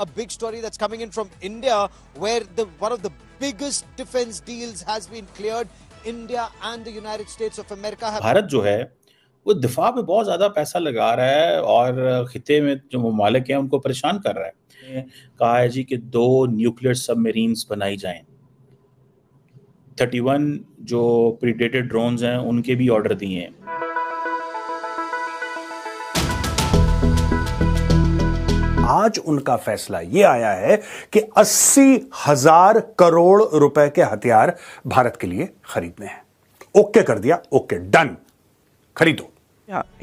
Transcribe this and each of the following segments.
a big story that's coming in from India, where the one of the biggest defense deals has been cleared. India and the United States of America have... Bharat जो है वो दिफा पे बहुत ज़्यादा पैसा लगा रहा है और खिते में जो ममालिक हैं उनको परेशान कर रहा है कहा है जी कि दो न्यूक्लियर सबमरीन्स बनाई जाएं 31 जो प्रीडेटेड ड्रोन्स हैं उनके भी ऑर्डर दिए हैं आज उनका फैसला यह आया है कि अस्सी हजार करोड़ रुपए के हथियार भारत के लिए खरीदने हैं ओके कर दिया ओके डन खरीदो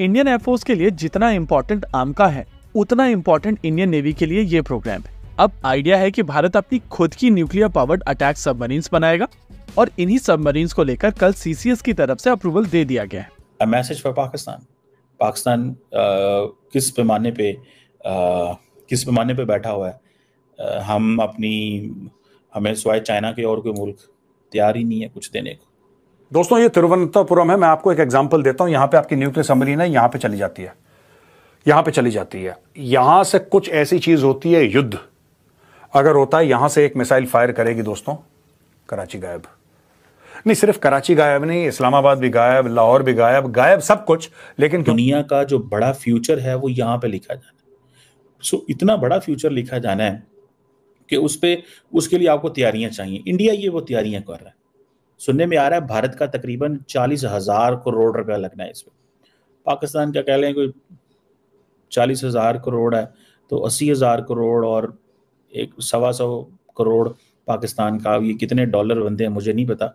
इंडियन एयरफोर्स के लिए जितना इम्पोर्टेंट आम का है उतना इम्पोर्टेंट इंडियन नेवी के लिए ये प्रोग्राम है अब आइडिया है कि भारत अपनी खुद की न्यूक्लियर पावर्ड अटैक सबमरीन बनाएगा और इन्हीं सबमरीन को लेकर कल सीसीएस की तरफ से अप्रूवल दे दिया गया है मैसेज फॉर पाकिस्तान पाकिस्तान किस पैमाने पे आ, uh, किस पैमाने पे बैठा हुआ है हम अपनी हमें स्वाय चाइना के और कोई मुल्क तैयार ही नहीं है कुछ देने को दोस्तों ये तिरुवनंतपुरम है मैं आपको एक एग्जांपल देता हूँ यहाँ पे आपकी न्यूक्लियर सबमरीन है यहाँ पे चली जाती है यहाँ पे चली जाती है यहाँ से कुछ ऐसी चीज़ होती है युद्ध अगर होता है यहाँ से एक मिसाइल फायर करेगी दोस्तों कराची गायब नहीं सिर्फ कराची गायब नहीं इस्लामाबाद भी गायब लाहौर भी गायब गायब सब कुछ लेकिन दुनिया का जो बड़ा फ्यूचर है वो यहाँ पे लिखा जाए सो इतना बड़ा फ्यूचर लिखा जाना है कि उस पर उसके लिए आपको तैयारियां चाहिए इंडिया ये वो तैयारियां कर रहा है सुनने में आ रहा है भारत का तकरीबन चालीस हजार करोड़ रुपया लगना है इसमें पाकिस्तान का कह लें कोई चालीस हजार करोड़ है तो अस्सी हजार करोड़ और एक सवा सौ करोड़ पाकिस्तान का ये कितने डॉलर बनते हैं मुझे नहीं पता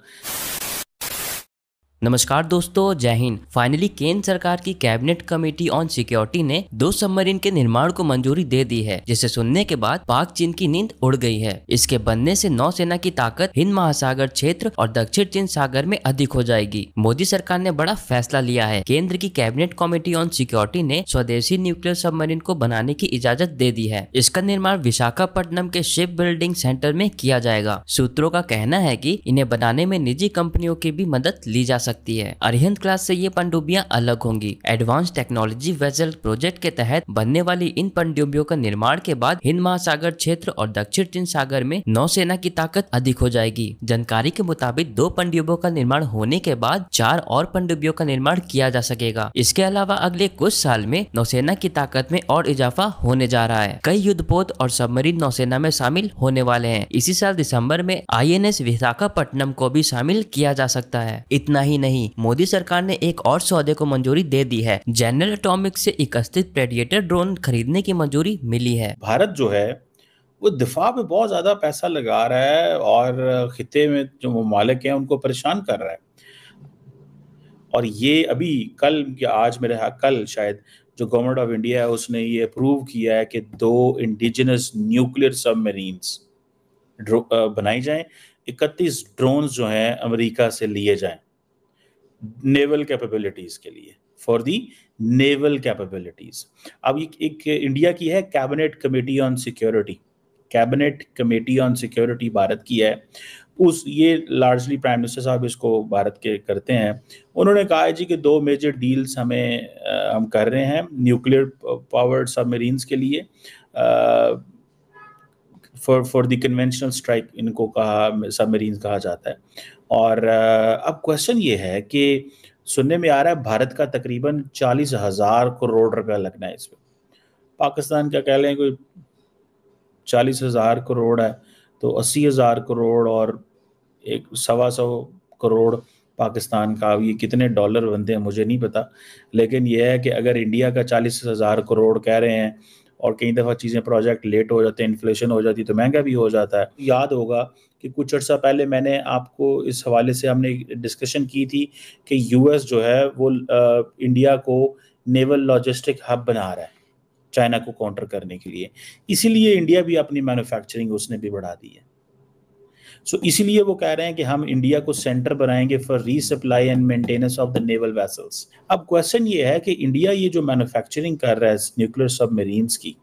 नमस्कार दोस्तों जय हिंद फाइनली केंद्र सरकार की कैबिनेट कमेटी ऑन सिक्योरिटी ने दो सबमरीन के निर्माण को मंजूरी दे दी है जिसे सुनने के बाद पाक चीन की नींद उड़ गई है इसके बनने से नौसेना की ताकत हिंद महासागर क्षेत्र और दक्षिण चीन सागर में अधिक हो जाएगी मोदी सरकार ने बड़ा फैसला लिया है केंद्र की कैबिनेट कमेटी ऑन सिक्योरिटी ने स्वदेशी न्यूक्लियर सबमरीन को बनाने की इजाजत दे दी है इसका निर्माण विशाखापट्टनम के शिप बिल्डिंग सेंटर में किया जाएगा सूत्रों का कहना है की इन्हें बनाने में निजी कंपनियों की भी मदद ली जा सकती सकती है अरिहंत क्लास से ये पनडुब्बियां अलग होंगी एडवांस टेक्नोलॉजी वेजल प्रोजेक्ट के तहत बनने वाली इन पनडुब्बियों का निर्माण के बाद हिंद महासागर क्षेत्र और दक्षिण चीन सागर में नौसेना की ताकत अधिक हो जाएगी जानकारी के मुताबिक दो पनडुब्बियों का निर्माण होने के बाद चार और पनडुब्बियों का निर्माण किया जा सकेगा इसके अलावा अगले कुछ साल में नौसेना की ताकत में और इजाफा होने जा रहा है कई युद्धपोत और सबमरीन नौसेना में शामिल होने वाले हैं इसी साल दिसंबर में आईएनएस विशाखापट्टनम को भी शामिल किया जा सकता है इतना ही नहीं मोदी सरकार ने एक और सौदे को मंजूरी दे दी है जनरल अटोमिक से इकतीस प्रेडिएटर ड्रोन खरीदने की मंजूरी मिली है भारत जो है वो दिफा में बहुत ज़्यादा पैसा लगा रहा है और खिते में जो ममालिक हैं उनको परेशान कर रहा है और ये अभी कल या आज मेरे हाँ कल शायद जो गवर्नमेंट ऑफ इंडिया है उसने ये अप्रूव किया है कि दो इंडिजिनस न्यूक्लियर सबमरीन्स बनाई जाएं इकतीस ड्रोन जो हैं अमेरिका से लिए जाएं नेवल कैपेबिलिटीज के लिए फॉर दी नेवल कैपेबिलिटीज अब एक, एक इंडिया की है cabinet committee on security cabinet committee on security Bharat की है उस ये लार्जली प्राइम मिनिस्टर साहब इसको भारत के करते हैं उन्होंने कहा है जी कि दो मेजर डील्स हमें हम कर रहे हैं न्यूक्लियर पावर्ड सबमरीन्स के लिए for for the conventional strike इनको कहा सबमरीन कहा जाता है और अब क्वेश्चन ये है कि सुनने में आ रहा है भारत का तकरीबन चालीस हज़ार करोड़ रुपया लगना है इसमें पाकिस्तान का कह लें कोई चालीस हज़ार करोड़ है तो अस्सी हज़ार करोड़ और एक सवा सौ करोड़ पाकिस्तान का ये कितने डॉलर बनते हैं मुझे नहीं पता लेकिन यह है कि अगर इंडिया का चालीस हज़ार करोड़ कह रहे हैं और कई दफ़ा चीज़ें प्रोजेक्ट लेट हो जाते हैं इन्फ्लेशन हो जाती है तो महंगा भी हो जाता है याद होगा कि कुछ अर्सा पहले मैंने आपको इस हवाले से हमने डिस्कशन की थी कि यूएस जो है वो आ, इंडिया को नेवल लॉजिस्टिक हब बना रहा है चाइना को काउंटर करने के लिए इसीलिए इंडिया भी अपनी मैन्युफैक्चरिंग उसने भी बढ़ा दी है सो इसीलिए वो कह रहे हैं कि हम इंडिया को सेंटर बनाएंगे for resupply and maintenance of the naval vessels अब क्वेश्चन ये है कि इंडिया ये जो मैन्युफैक्चरिंग कर रहा है न्यूक्लियर सबमरीन्स की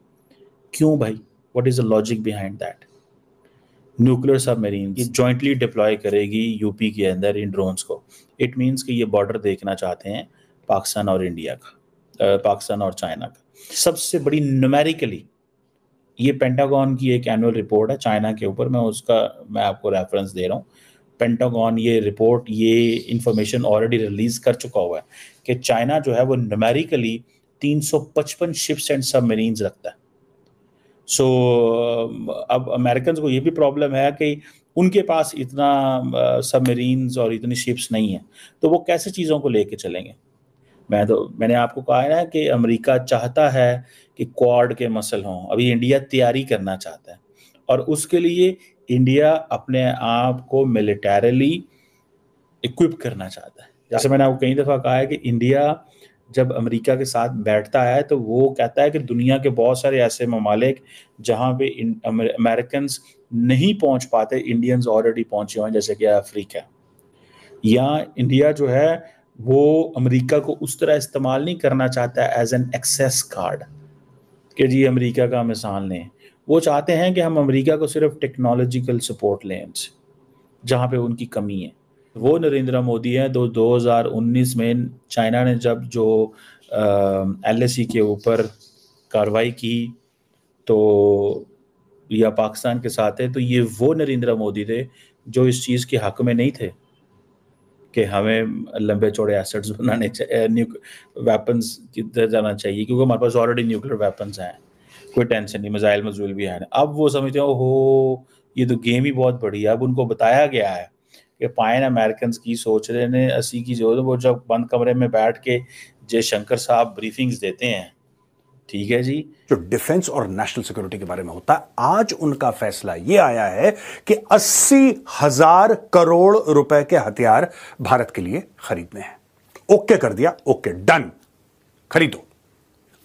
क्यों भाई what is the logic behind that nuclear submarine ये जॉइंटली डिप्लॉय करेगी यूपी के अंदर इन ड्रोन्स को इट मीन्स कि ये बॉर्डर देखना चाहते हैं पाकिस्तान और इंडिया का पाकिस्तान और चाइना का सबसे बड़ी न्यूमेरिकली ये पेंटागॉन की एक एनुअल रिपोर्ट है चाइना के ऊपर मैं उसका मैं आपको रेफरेंस दे रहा हूँ पेंटागॉन ये रिपोर्ट ये इंफॉर्मेशन ऑलरेडी रिलीज कर चुका हुआ है कि चाइना जो है वो न्यूमेरिकली 355 शिप्स एंड सबमरीन्स रखता है सो so, अब अमेरिकन को ये भी प्रॉब्लम है कि उनके पास इतना सबमरीन्स और इतनी शिप्स नहीं है तो वो कैसे चीज़ों को लेके चलेंगे मैं तो मैंने आपको कहा है ना कि अमेरिका चाहता है कि क्वाड के मसल हों अभी इंडिया तैयारी करना चाहता है और उसके लिए इंडिया अपने आप को मिलिटरली इक्विप करना चाहता है जैसे मैंने आपको कई दफ़ा कहा है कि इंडिया जब अमेरिका के साथ बैठता है तो वो कहता है कि दुनिया के बहुत सारे ऐसे ममालिक जहाँ पे अमेरिकन नहीं पहुँच पाते इंडियंस ऑलरेडी पहुँचे हुए हैं जैसे कि अफ्रीका या इंडिया जो है वो अमेरिका को उस तरह इस्तेमाल नहीं करना चाहता एज एन एक्सेस कार्ड कि जी अमेरिका का मिसाल लें वो चाहते हैं कि हम अमेरिका को सिर्फ टेक्नोलॉजिकल सपोर्ट लें उनसे जहाँ पे उनकी कमी है वो नरेंद्र मोदी हैं तो उन्नीस में चाइना ने जब जो एल के ऊपर कार्रवाई की तो या पाकिस्तान के साथ है तो ये वो नरेंद्र मोदी थे जो इस चीज़ के हक में नहीं थे कि हमें लंबे चौड़े एसेट्स बनाने वेपन वेपन्स किधर जाना चाहिए क्योंकि हमारे पास ऑलरेडी न्यूक्लियर वेपन्स हैं कोई टेंशन नहीं मिजाइल मजूल भी है अब वो समझते हो ये तो गेम ही बहुत बड़ी है अब उनको बताया गया है कि पाइन अमेरिकन की सोच रहे ने असी की जो वो जब बंद कमरे में बैठ के जयशंकर साहब ब्रीफिंग्स देते हैं ठीक है जी जो डिफेंस और नेशनल सिक्योरिटी के बारे में होता है आज उनका फैसला यह आया है कि अस्सी हजार करोड़ रुपए के हथियार भारत के लिए खरीदने हैं ओके कर दिया ओके डन खरीदो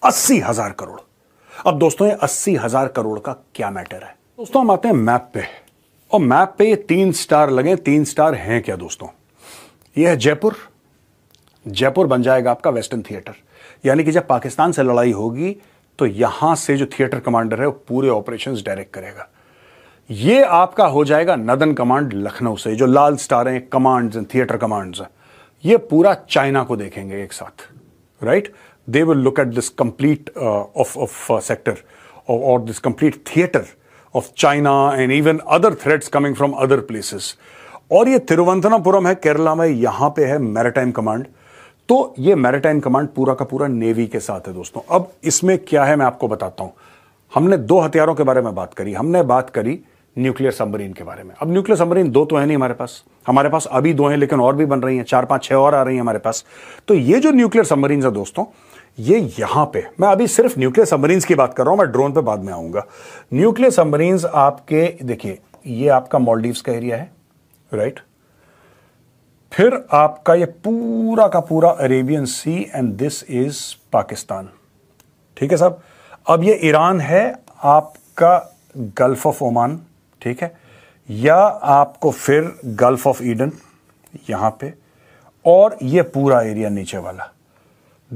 अस्सी हजार करोड़ अब दोस्तों ये अस्सी हजार करोड़ का क्या मैटर है दोस्तों हम आते हैं मैप पे और मैप पे ये तीन स्टार लगे तीन स्टार हैं क्या दोस्तों ये है जयपुर जयपुर बन जाएगा आपका वेस्टर्न थिएटर यानी कि जब पाकिस्तान से लड़ाई होगी तो यहां से जो थिएटर कमांडर है वो पूरे ऑपरेशंस डायरेक्ट करेगा ये आपका हो जाएगा नदन कमांड लखनऊ से जो लाल स्टार हैं कमांड्स हैं थिएटर कमांड्स हैं ये पूरा चाइना को देखेंगे एक साथ right they will look at this complete of of sector और this complete theatre of China and even other threats coming from other places और ये तिरुवंतनापुरम है केरला में यहां पे है मैराटाइम कमांड तो ये मैरिटाइम कमांड पूरा का पूरा नेवी के साथ है दोस्तों अब इसमें क्या है मैं आपको बताता हूं हमने दो हथियारों के बारे में बात करी हमने बात करी न्यूक्लियर सबमरीन के बारे में अब न्यूक्लियर सबमरीन दो तो है नहीं हमारे पास हमारे पास अभी दो हैं लेकिन और भी बन रही हैं चार पांच छह और आ रही हैं हमारे पास तो ये जो न्यूक्लियर सबमरीन है दोस्तों ये यहां पे मैं अभी सिर्फ न्यूक्लियर सबमरीन की बात कर रहा हूं मैं ड्रोन पे बाद में आऊंगा न्यूक्लियर सबमरीन आपके देखिए ये आपका मॉलडीव्स का एरिया है राइट right? फिर आपका ये पूरा का पूरा Arabian Sea and this is Pakistan ठीक है साहब अब ये ईरान है आपका गल्फ ऑफ ओमान ठीक है या आपको फिर गल्फ ऑफ ईडन यहां पे और ये पूरा एरिया नीचे वाला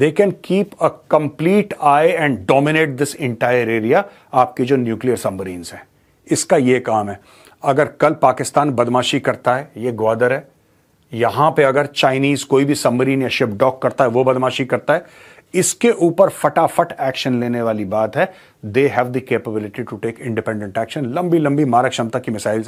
they can keep a complete eye and dominate this entire area आपकी जो न्यूक्लियर सबमरीन्स हैं इसका ये काम है अगर कल पाकिस्तान बदमाशी करता है ये ग्वादर है यहां पे अगर चाइनीज कोई भी सबमरीन या शिप डॉक करता है वो बदमाशी करता है इसके ऊपर फटाफट एक्शन लेने वाली बात है they have the capability to take independent action लंबी लंबी मारक क्षमता की मिसाइल